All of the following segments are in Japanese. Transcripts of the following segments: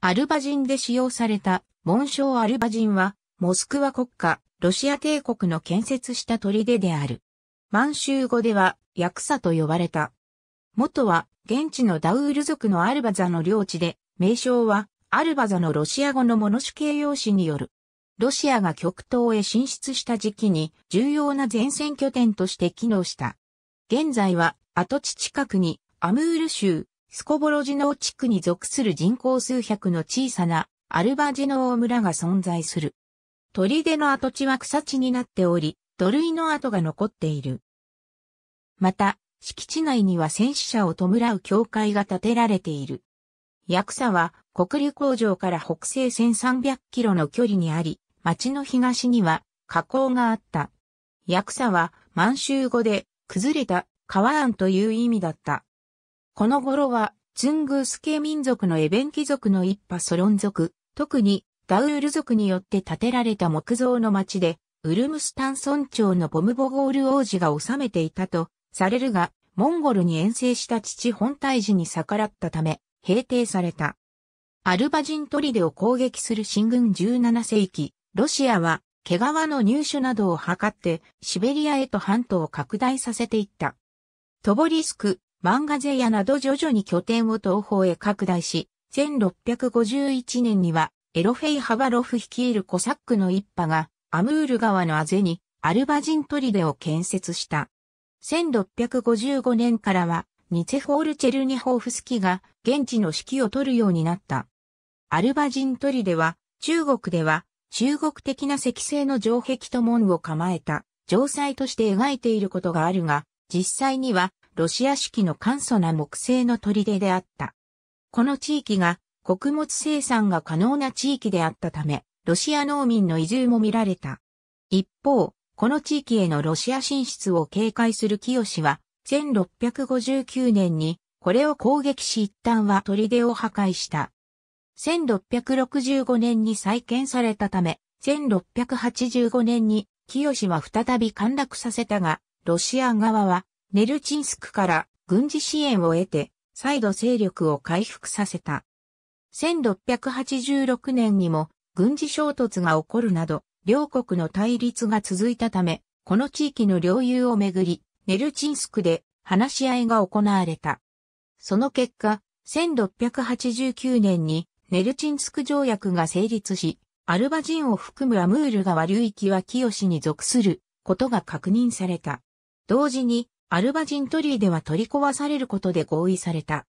アルバジンで使用された紋章アルバジンは、モスクワ国家、ロシア帝国の建設した砦である。満州語では、ヤクサと呼ばれた。元は、現地のダウール族のアルバザの領地で、名称は、アルバザのロシア語のモノシ形容詞による。ロシアが極東へ進出した時期に重要な前線拠点として機能した。現在は跡地近くにアムール州、スコボロジノー地区に属する人口数百の小さなアルバジノー村が存在する。砦の跡地は草地になっており、土塁の跡が残っている。また、敷地内には戦死者を弔う教会が建てられている。ヤクサは国立工場から北西1300キロの距離にあり、町の東には河口があった。ヤクサは満州語で崩れた川案という意味だった。この頃は、ツングース系民族のエベンキ族の一派ソロン族、特にダウール族によって建てられた木造の町で、ウルムスタン村長のボムボゴール王子が治めていたとされるが、モンゴルに遠征した父本体寺に逆らったため、平定された。アルバ人デを攻撃する新軍17世紀、ロシアは毛皮の入手などを図ってシベリアへと半島を拡大させていった。トボリスク、漫画勢やなど徐々に拠点を東方へ拡大し、1651年にはエロフェイ・ハバロフ率いるコサックの一派がアムール川のあぜにアルバジンデを建設した。1655年からはニツェフォール・チェルニホーフスキが現地の指揮を取るようになった。アルバジンデは中国では中国的な石製の城壁と門を構えた城塞として描いていることがあるが、実際にはロシア式の簡素な木製の砦であった。この地域が穀物生産が可能な地域であったため、ロシア農民の移住も見られた。一方、この地域へのロシア進出を警戒する清は、1659年にこれを攻撃し一旦は砦を破壊した。1665年に再建されたため、1685年に清は再び陥落させたが、ロシア側はネルチンスクから軍事支援を得て、再度勢力を回復させた。1686年にも軍事衝突が起こるなど、両国の対立が続いたため、この地域の領有をめぐり、ネルチンスクで話し合いが行われた。その結果、1689年にネルチンスク条約が成立し、アルバ人を含むアムール川流域は清に属することが確認された。同時にアルバジントリーでは取り壊されることで合意された。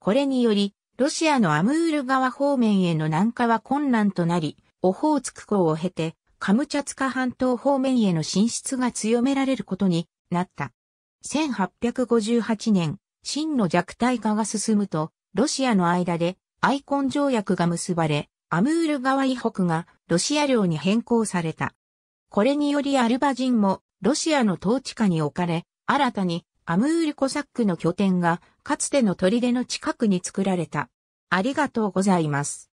これにより、ロシアのアムール川方面への南下は困難となり、オホーツク港を経て、カムチャツカ半島方面への進出が強められることになった。1858年、真の弱体化が進むと、ロシアの間でアイコン条約が結ばれ、アムール川以北がロシア領に変更された。これによりアルバ人もロシアの統治下に置かれ、新たにアムールコサックの拠点がかつての砦の近くに作られた。ありがとうございます。